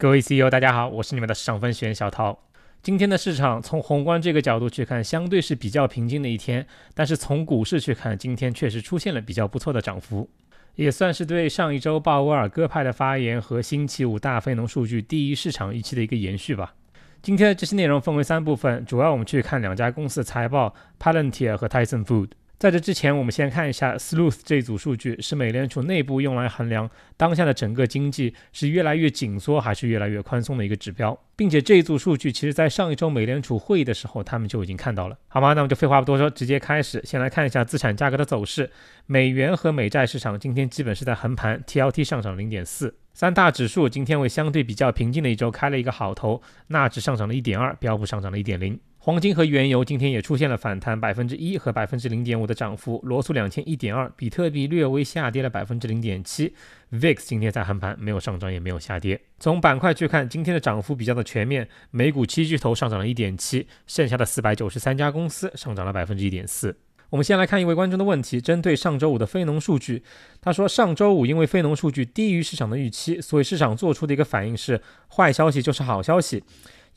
各位 CEO，大家好，我是你们的上分学员小涛。今天的市场从宏观这个角度去看，相对是比较平静的一天。但是从股市去看，今天确实出现了比较不错的涨幅，也算是对上一周鲍威尔鸽派的发言和星期五大非农数据低于市场预期的一个延续吧。今天的这些内容分为三部分，主要我们去看两家公司的财报：Palantir 和 Tyson f o o d 在这之前，我们先看一下 Sloth 这组数据，是美联储内部用来衡量当下的整个经济是越来越紧缩还是越来越宽松的一个指标，并且这一组数据其实在上一周美联储会议的时候他们就已经看到了，好吗？那我们就废话不多说，直接开始，先来看一下资产价格的走势，美元和美债市场今天基本是在横盘，TLT 上涨零点四，三大指数今天为相对比较平静的一周开了一个好头，纳指上涨了一点二，标普上涨了一点零。黄金和原油今天也出现了反弹，百分之一和百分之零点五的涨幅。罗素两千一点二，比特币略微下跌了百分之零点七。VIX 今天在横盘没有上涨也没有下跌。从板块去看，今天的涨幅比较的全面。美股七巨头上涨了一点七，剩下的四百九十三家公司上涨了百分之一点四。我们先来看一位观众的问题，针对上周五的非农数据，他说上周五因为非农数据低于市场的预期，所以市场做出的一个反应是坏消息就是好消息。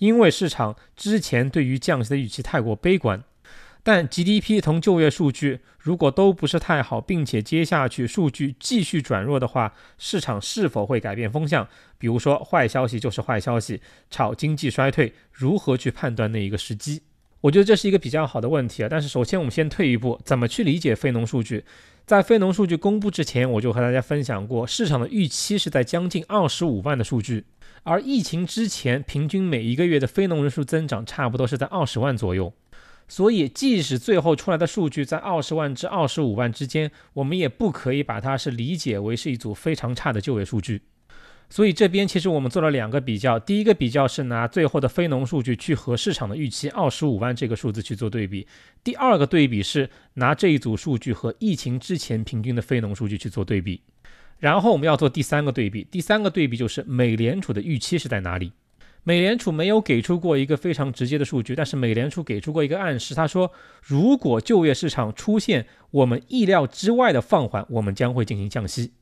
因为市场之前对于降息的预期太过悲观，但 GDP 同就业数据如果都不是太好，并且接下去数据继续转弱的话，市场是否会改变风向？比如说坏消息就是坏消息，炒经济衰退，如何去判断那一个时机？我觉得这是一个比较好的问题啊，但是首先我们先退一步，怎么去理解非农数据？在非农数据公布之前，我就和大家分享过，市场的预期是在将近二十五万的数据，而疫情之前平均每一个月的非农人数增长差不多是在二十万左右，所以即使最后出来的数据在二十万至二十五万之间，我们也不可以把它是理解为是一组非常差的就业数据。所以这边其实我们做了两个比较，第一个比较是拿最后的非农数据去和市场的预期二十五万这个数字去做对比，第二个对比是拿这一组数据和疫情之前平均的非农数据去做对比，然后我们要做第三个对比，第三个对比就是美联储的预期是在哪里？美联储没有给出过一个非常直接的数据，但是美联储给出过一个暗示，他说如果就业市场出现我们意料之外的放缓，我们将会进行降息。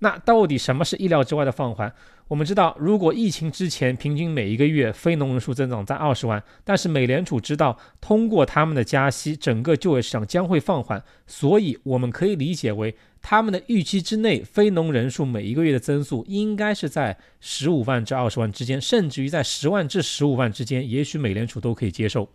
那到底什么是意料之外的放缓？我们知道，如果疫情之前平均每一个月非农人数增长在二十万，但是美联储知道通过他们的加息，整个就业市场将会放缓，所以我们可以理解为他们的预期之内，非农人数每一个月的增速应该是在十五万至二十万之间，甚至于在十万至十五万之间，也许美联储都可以接受。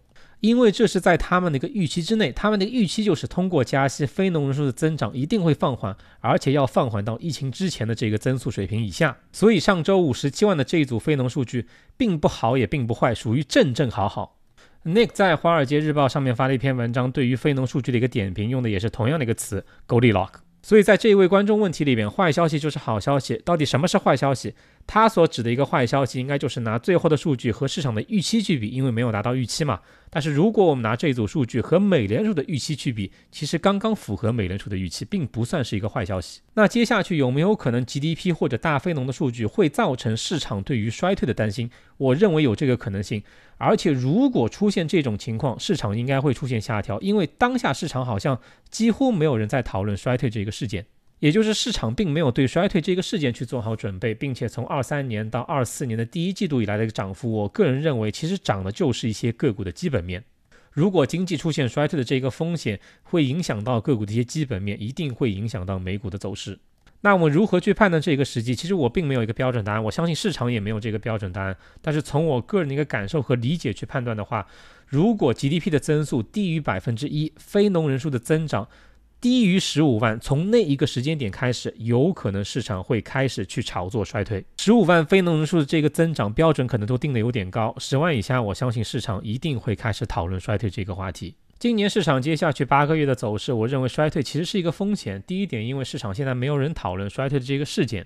因为这是在他们的一个预期之内，他们的预期就是通过加息，非农人数的增长一定会放缓，而且要放缓到疫情之前的这个增速水平以下。所以上周五十七万的这一组非农数据，并不好也并不坏，属于正正好好。Nick 在《华尔街日报》上面发了一篇文章，对于非农数据的一个点评，用的也是同样的一个词，Goldilock。所以在这一位观众问题里面，坏消息就是好消息，到底什么是坏消息？他所指的一个坏消息，应该就是拿最后的数据和市场的预期去比，因为没有达到预期嘛。但是如果我们拿这一组数据和美联储的预期去比，其实刚刚符合美联储的预期，并不算是一个坏消息。那接下去有没有可能 GDP 或者大非农的数据会造成市场对于衰退的担心？我认为有这个可能性。而且如果出现这种情况，市场应该会出现下调，因为当下市场好像几乎没有人在讨论衰退这个事件。也就是市场并没有对衰退这个事件去做好准备，并且从二三年到二四年的第一季度以来的一个涨幅，我个人认为其实涨的就是一些个股的基本面。如果经济出现衰退的这个风险会影响到个股的一些基本面，一定会影响到美股的走势。那我们如何去判断这个时机？其实我并没有一个标准答案，我相信市场也没有这个标准答案。但是从我个人的一个感受和理解去判断的话，如果 GDP 的增速低于百分之一，非农人数的增长。低于十五万，从那一个时间点开始，有可能市场会开始去炒作衰退。十五万非农人数的这个增长标准，可能都定的有点高。十万以下，我相信市场一定会开始讨论衰退这个话题。今年市场接下去八个月的走势，我认为衰退其实是一个风险。第一点，因为市场现在没有人讨论衰退的这个事件。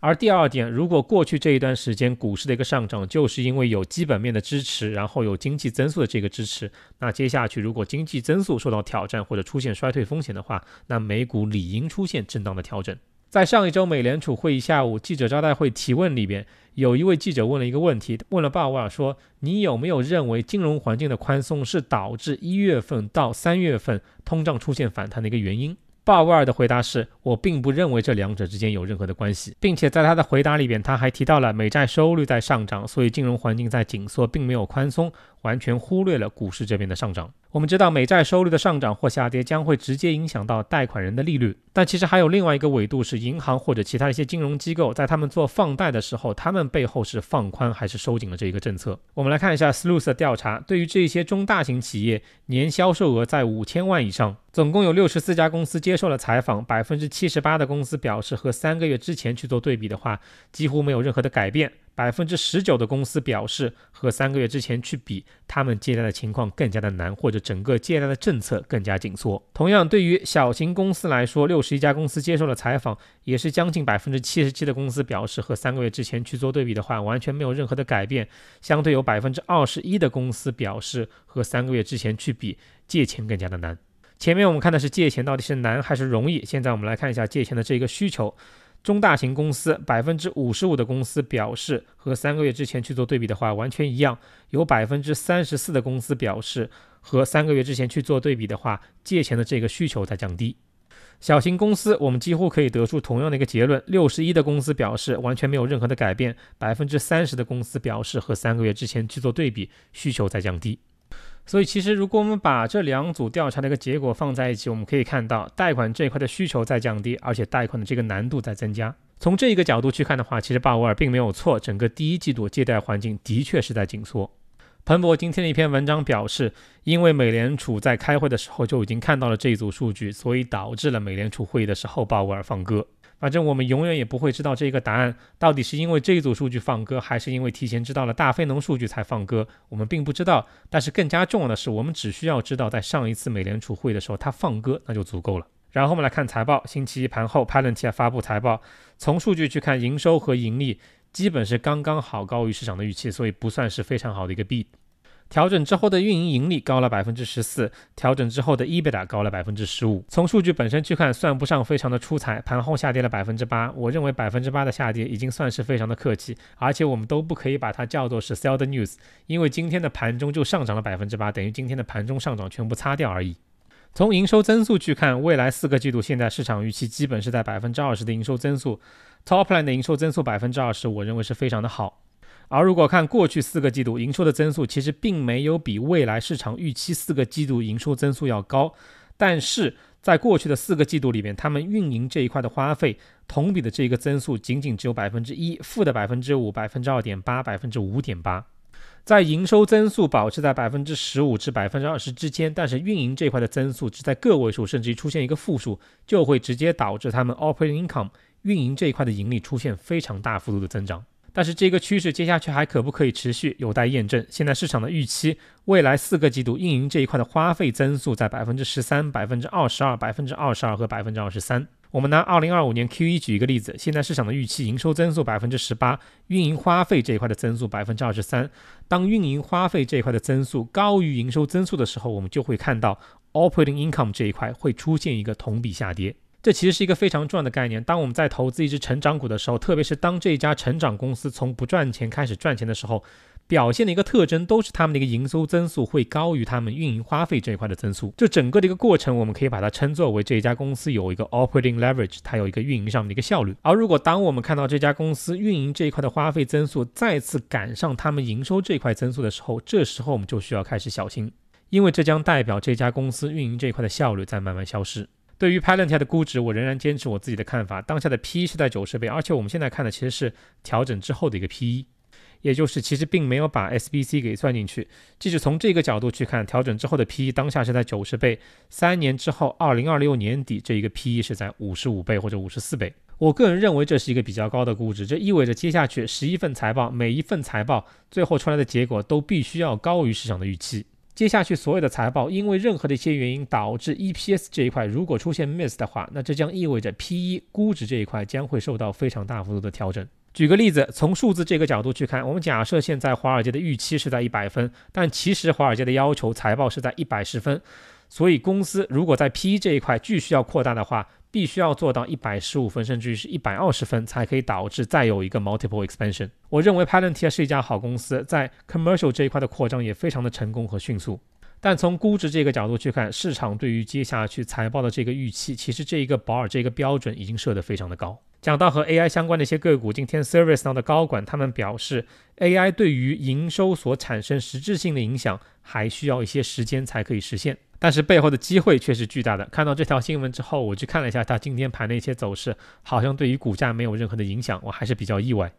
而第二点，如果过去这一段时间股市的一个上涨，就是因为有基本面的支持，然后有经济增速的这个支持，那接下去如果经济增速受到挑战或者出现衰退风险的话，那美股理应出现震荡的调整。在上一周美联储会议下午记者招待会提问里边，有一位记者问了一个问题，问了鲍威尔说：“你有没有认为金融环境的宽松是导致一月份到三月份通胀出现反弹的一个原因？”鲍威尔的回答是：我并不认为这两者之间有任何的关系，并且在他的回答里边，他还提到了美债收益率在上涨，所以金融环境在紧缩，并没有宽松。完全忽略了股市这边的上涨。我们知道美债收益率的上涨或下跌将会直接影响到贷款人的利率，但其实还有另外一个维度是银行或者其他一些金融机构在他们做放贷的时候，他们背后是放宽还是收紧了这一个政策。我们来看一下 Sluce 调查，对于这些中大型企业，年销售额在五千万以上，总共有六十四家公司接受了采访，百分之七十八的公司表示和三个月之前去做对比的话，几乎没有任何的改变。百分之十九的公司表示，和三个月之前去比，他们借贷的情况更加的难，或者整个借贷的政策更加紧缩。同样，对于小型公司来说，六十一家公司接受了采访，也是将近百分之七十七的公司表示，和三个月之前去做对比的话，完全没有任何的改变。相对有百分之二十一的公司表示，和三个月之前去比，借钱更加的难。前面我们看的是借钱到底是难还是容易，现在我们来看一下借钱的这个需求。中大型公司百分之五十五的公司表示和三个月之前去做对比的话完全一样，有百分之三十四的公司表示和三个月之前去做对比的话借钱的这个需求在降低。小型公司我们几乎可以得出同样的一个结论，六十一的公司表示完全没有任何的改变，百分之三十的公司表示和三个月之前去做对比需求在降低。所以，其实如果我们把这两组调查的一个结果放在一起，我们可以看到，贷款这一块的需求在降低，而且贷款的这个难度在增加。从这一个角度去看的话，其实鲍威尔并没有错，整个第一季度借贷环境的确是在紧缩。彭博今天的一篇文章表示，因为美联储在开会的时候就已经看到了这一组数据，所以导致了美联储会议的时候鲍威尔放鸽。反正我们永远也不会知道这一个答案到底是因为这一组数据放歌，还是因为提前知道了大非农数据才放歌，我们并不知道。但是更加重要的是，我们只需要知道在上一次美联储会的时候它放歌，那就足够了。然后我们来看财报，星期一盘后，Palantir 发布财报，从数据去看，营收和盈利基本是刚刚好高于市场的预期，所以不算是非常好的一个 beat。调整之后的运营盈利高了百分之十四，调整之后的 Ebitda 高了百分之十五。从数据本身去看，算不上非常的出彩。盘后下跌了百分之八，我认为百分之八的下跌已经算是非常的客气，而且我们都不可以把它叫做是 s e l l the news，因为今天的盘中就上涨了百分之八，等于今天的盘中上涨全部擦掉而已。从营收增速去看，未来四个季度现在市场预期基本是在百分之二十的营收增速，Topline 的营收增速百分之二十，我认为是非常的好。而如果看过去四个季度营收的增速，其实并没有比未来市场预期四个季度营收增速要高。但是在过去的四个季度里面，他们运营这一块的花费同比的这一个增速仅仅只有百分之一、负的百分之五、百分之二点八、百分之五点八，在营收增速保持在百分之十五至百分之二十之间，但是运营这块的增速只在个位数，甚至于出现一个负数，就会直接导致他们 operating income 运营这一块的盈利出现非常大幅度的增长。但是这个趋势接下去还可不可以持续，有待验证。现在市场的预期，未来四个季度运营这一块的花费增速在百分之十三、百分之二十二、百分之二十二和百分之二十三。我们拿二零二五年 Q 一举一个例子，现在市场的预期，营收增速百分之十八，运营花费这一块的增速百分之二十三。当运营花费这一块的增速高于营收增速的时候，我们就会看到 operating income 这一块会出现一个同比下跌。这其实是一个非常重要的概念。当我们在投资一只成长股的时候，特别是当这一家成长公司从不赚钱开始赚钱的时候，表现的一个特征都是他们的一个营收增速会高于他们运营花费这一块的增速。就整个的一个过程，我们可以把它称作为这一家公司有一个 operating leverage，它有一个运营上面的一个效率。而如果当我们看到这家公司运营这一块的花费增速再次赶上他们营收这块增速的时候，这时候我们就需要开始小心，因为这将代表这家公司运营这一块的效率在慢慢消失。对于 p a l a n t a 的估值，我仍然坚持我自己的看法。当下的 P/E 是在九十倍，而且我们现在看的其实是调整之后的一个 P/E，也就是其实并没有把 SBC 给算进去。即使从这个角度去看，调整之后的 P/E 当下是在九十倍，三年之后，二零二六年底这一个 P/E 是在五十五倍或者五十四倍。我个人认为这是一个比较高的估值，这意味着接下去十一份财报，每一份财报最后出来的结果都必须要高于市场的预期。接下去所有的财报，因为任何的一些原因导致 EPS 这一块如果出现 miss 的话，那这将意味着 PE 估值这一块将会受到非常大幅度的调整。举个例子，从数字这个角度去看，我们假设现在华尔街的预期是在一百分，但其实华尔街的要求财报是在一百十分，所以公司如果在 PE 这一块继续要扩大的话，必须要做到一百十五分，甚至于是一百二十分，才可以导致再有一个 multiple expansion。我认为 Palantir 是一家好公司，在 commercial 这一块的扩张也非常的成功和迅速。但从估值这个角度去看，市场对于接下去财报的这个预期，其实这一个保尔这个标准已经设得非常的高。讲到和 AI 相关的一些个股，今天 Service 上的高管他们表示，AI 对于营收所产生实质性的影响，还需要一些时间才可以实现。但是背后的机会却是巨大的。看到这条新闻之后，我去看了一下它今天盘的一些走势，好像对于股价没有任何的影响，我还是比较意外。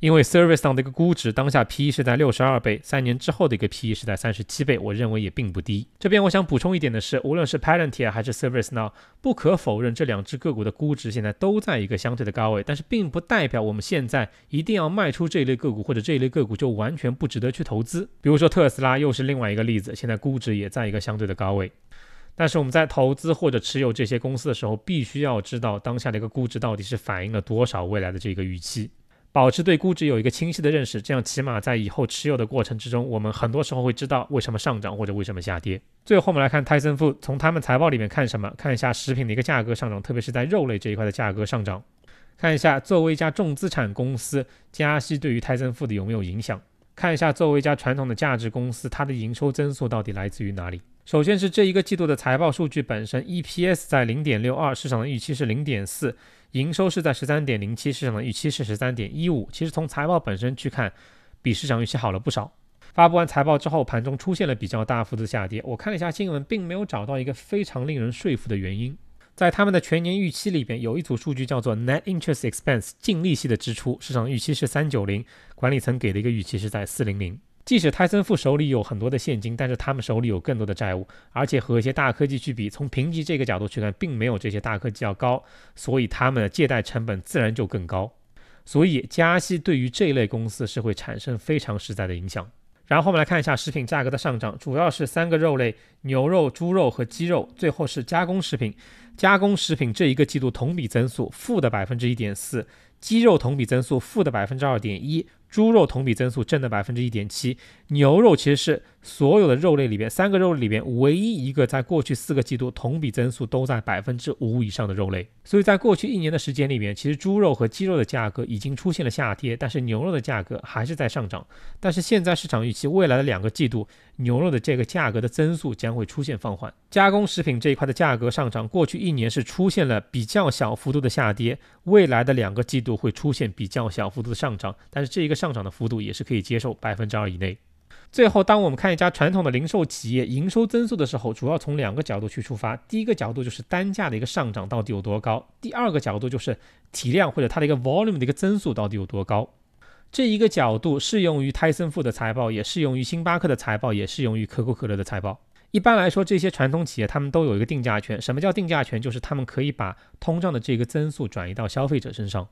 因为 s e r v i c e 上 o 的一个估值，当下 P/E 是在六十二倍，三年之后的一个 P/E 是在三十七倍，我认为也并不低。这边我想补充一点的是，无论是 p a l a n t i a 还是 ServiceNow，不可否认这两只个股的估值现在都在一个相对的高位，但是并不代表我们现在一定要卖出这一类个股，或者这一类个股就完全不值得去投资。比如说特斯拉又是另外一个例子，现在估值也在一个相对的高位，但是我们在投资或者持有这些公司的时候，必须要知道当下的一个估值到底是反映了多少未来的这个预期。保持对估值有一个清晰的认识，这样起码在以后持有的过程之中，我们很多时候会知道为什么上涨或者为什么下跌。最后，我们来看泰森富，从他们财报里面看什么？看一下食品的一个价格上涨，特别是在肉类这一块的价格上涨。看一下作为一家重资产公司，加息对于泰森富的有没有影响？看一下作为一家传统的价值公司，它的营收增速到底来自于哪里？首先是这一个季度的财报数据本身，EPS 在零点六二，市场的预期是零点四，营收是在十三点零七，市场的预期是十三点一五。其实从财报本身去看，比市场预期好了不少。发布完财报之后，盘中出现了比较大幅度的下跌。我看了一下新闻，并没有找到一个非常令人说服的原因。在他们的全年预期里边，有一组数据叫做 Net Interest Expense 净利息的支出，市场预期是三九零，管理层给的一个预期是在四零零。即使泰森富手里有很多的现金，但是他们手里有更多的债务，而且和一些大科技去比，从评级这个角度去看，并没有这些大科技要高，所以他们的借贷成本自然就更高。所以加息对于这一类公司是会产生非常实在的影响。然后我们来看一下食品价格的上涨，主要是三个肉类：牛肉、猪肉和鸡肉，最后是加工食品。加工食品这一个季度同比增速负的百分之一点四，鸡肉同比增速负的百分之二点一。猪肉同比增速正的百分之一点七，牛肉其实是。所有的肉类里边，三个肉类里边，唯一一个在过去四个季度同比增速都在百分之五以上的肉类。所以在过去一年的时间里面，其实猪肉和鸡肉的价格已经出现了下跌，但是牛肉的价格还是在上涨。但是现在市场预期，未来的两个季度牛肉的这个价格的增速将会出现放缓。加工食品这一块的价格上涨，过去一年是出现了比较小幅度的下跌，未来的两个季度会出现比较小幅度的上涨，但是这一个上涨的幅度也是可以接受，百分之二以内。最后，当我们看一家传统的零售企业营收增速的时候，主要从两个角度去出发。第一个角度就是单价的一个上涨到底有多高；第二个角度就是体量或者它的一个 volume 的一个增速到底有多高。这一个角度适用于泰森富的财报，也适用于星巴克的财报，也适用于可口可乐的财报。一般来说，这些传统企业他们都有一个定价权。什么叫定价权？就是他们可以把通胀的这个增速转移到消费者身上。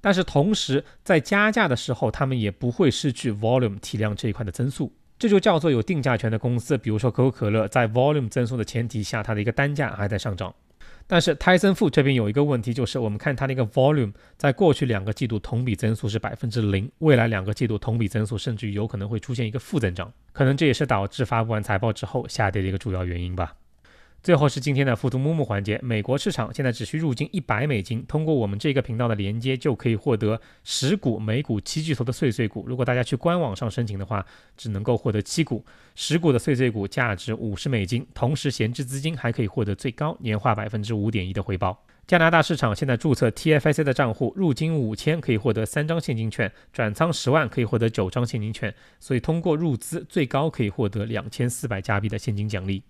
但是同时，在加价的时候，他们也不会失去 volume 体量这一块的增速，这就叫做有定价权的公司，比如说可口可乐，在 volume 增速的前提下，它的一个单价还在上涨。但是 Tyson f o o d 这边有一个问题，就是我们看它那个 volume 在过去两个季度同比增速是百分之零，未来两个季度同比增速甚至于有可能会出现一个负增长，可能这也是导致发布完财报之后下跌的一个主要原因吧。最后是今天的复读木木环节。美国市场现在只需入金一百美金，通过我们这个频道的连接就可以获得十股每股七巨头的碎碎股。如果大家去官网上申请的话，只能够获得七股十股的碎碎股，价值五十美金。同时，闲置资金还可以获得最高年化百分之五点一的回报。加拿大市场现在注册 TFIC 的账户，入金五千可以获得三张现金券，转仓十万可以获得九张现金券。所以，通过入资最高可以获得两千四百加币的现金奖励。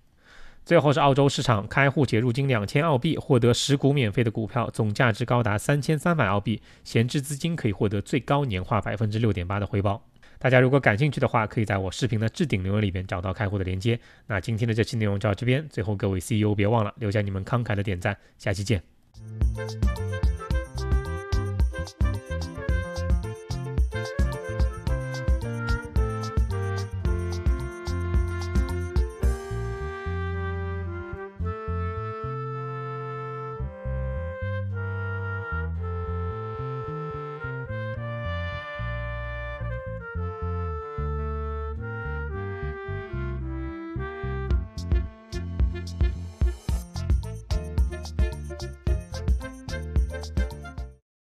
最后是澳洲市场，开户且入金两千澳币，获得十股免费的股票，总价值高达三千三百澳币，闲置资金可以获得最高年化百分之六点八的回报。大家如果感兴趣的话，可以在我视频的置顶留言里边找到开户的链接。那今天的这期内容就到这边，最后各位 CEO 别忘了留下你们慷慨的点赞，下期见。